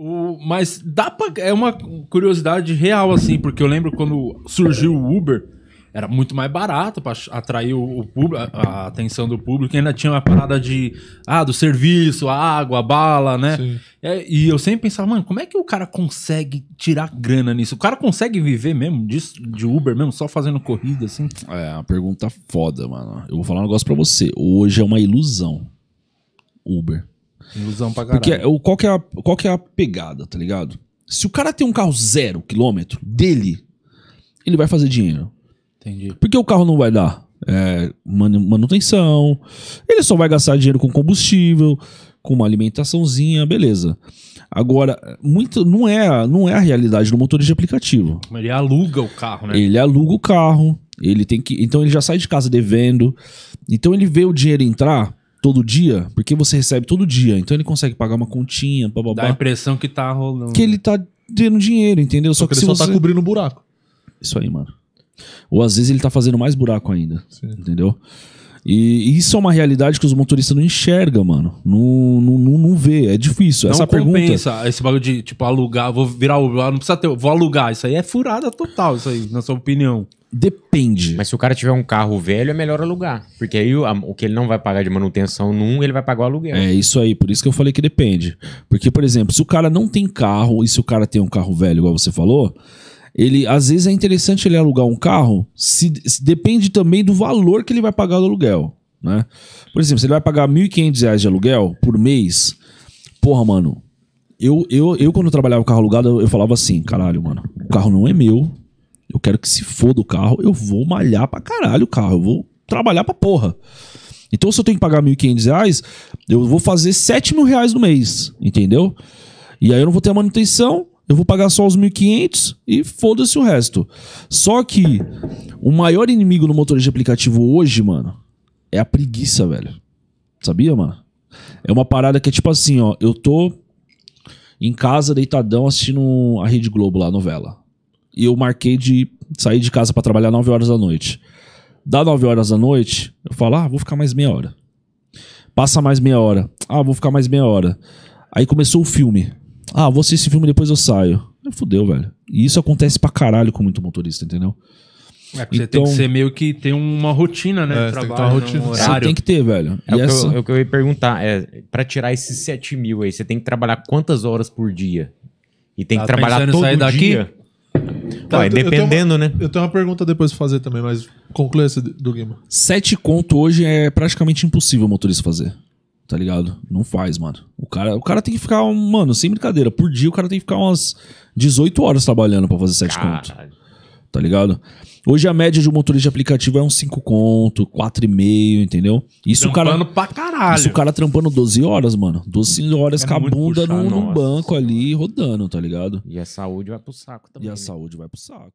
O, mas dá pra, é uma curiosidade real, assim, porque eu lembro quando surgiu o Uber, era muito mais barato para atrair o, público, a, atenção do público. E ainda tinha uma parada de, ah, do serviço, a água, a bala, né? É, e eu sempre pensava, mano, como é que o cara consegue tirar grana nisso? O cara consegue viver mesmo disso, de Uber mesmo, só fazendo corrida, assim? É, uma pergunta foda, mano. Eu vou falar um negócio pra você. Hoje é uma ilusão. Uber. Ilusão pra caralho. Porque qual que, é a, qual que é a pegada, tá ligado? Se o cara tem um carro zero quilômetro dele, ele vai fazer dinheiro. Entendi. Porque o carro não vai dar é, manutenção, ele só vai gastar dinheiro com combustível, com uma alimentaçãozinha, beleza. Agora, muito não é, não é a realidade do motorista de aplicativo. Ele aluga o carro, né? Ele aluga o carro, ele tem que, então ele já sai de casa devendo. Então ele vê o dinheiro entrar todo dia, porque você recebe todo dia, então ele consegue pagar uma continha, blá, Dá a impressão que tá rolando. que ele tá tendo dinheiro, entendeu? Só, que, ele se só tá você... tá cobrindo um buraco. Isso aí, mano. Ou às vezes ele tá fazendo mais buraco ainda, Sim. entendeu? E isso é uma realidade que os motoristas não enxergam, mano. Não, não, não, não vê, é difícil. Não Essa compensa pergunta... esse bagulho de, tipo, alugar, vou virar Uber, não precisa ter, vou alugar. Isso aí é furada total, isso aí, na sua opinião. Depende. Mas se o cara tiver um carro velho, é melhor alugar. Porque aí o, a, o que ele não vai pagar de manutenção num, ele vai pagar o aluguel. É isso aí, por isso que eu falei que depende. Porque, por exemplo, se o cara não tem carro e se o cara tem um carro velho, igual você falou, ele às vezes é interessante ele alugar um carro, se, se depende também do valor que ele vai pagar do aluguel. Né? Por exemplo, se ele vai pagar R$ 1.500 de aluguel por mês, porra, mano, eu, eu, eu quando eu trabalhava carro alugado, eu, eu falava assim, caralho, mano, o carro não é meu, eu quero que se foda o carro, eu vou malhar pra caralho o carro, eu vou trabalhar pra porra. Então, se eu tenho que pagar 1.500 reais, eu vou fazer R$ mil reais no mês, entendeu? E aí eu não vou ter a manutenção, eu vou pagar só os 1.500 e foda-se o resto. Só que o maior inimigo no motorista de aplicativo hoje, mano, é a preguiça, velho. Sabia, mano? É uma parada que é tipo assim, ó, eu tô em casa deitadão assistindo a Rede Globo lá, a novela e eu marquei de sair de casa para trabalhar 9 horas da noite. Dá 9 horas da noite, eu falo, ah, vou ficar mais meia hora. Passa mais meia hora. Ah, vou ficar mais meia hora. Aí começou o filme. Ah, vou assistir esse filme depois eu saio. Fudeu, velho. E isso acontece pra caralho com muito motorista, entendeu? É, então, você tem então que ser meio que tem uma rotina, né? É, trabalho, tem né, uma rotina. Você tem que ter, velho. É, o, essa... que eu, é o, que eu, ia perguntar. É, pra tirar esses 7 mil aí, você tem que trabalhar quantas horas por dia? E tem tá que trabalhar todo sair dia? daqui? Tá, Vai, dependendo, eu uma, né? Eu tenho uma pergunta depois pra fazer também, mas conclua essa do Guima. Sete conto hoje é praticamente impossível o motorista fazer. Tá ligado? Não faz, mano. O cara, o cara tem que ficar, mano, sem brincadeira. Por dia o cara tem que ficar umas 18 horas trabalhando para fazer sete Caralho. conto tá ligado? Hoje a média de um motorista de aplicativo é uns 5 conto, 4,5, entendeu? Isso trampando o cara. pra caralho. Isso o cara trampando 12 horas, mano. 12 horas é com a bunda puxado, num, num banco ali rodando, tá ligado? E a saúde vai pro saco também. E a né? saúde vai pro saco.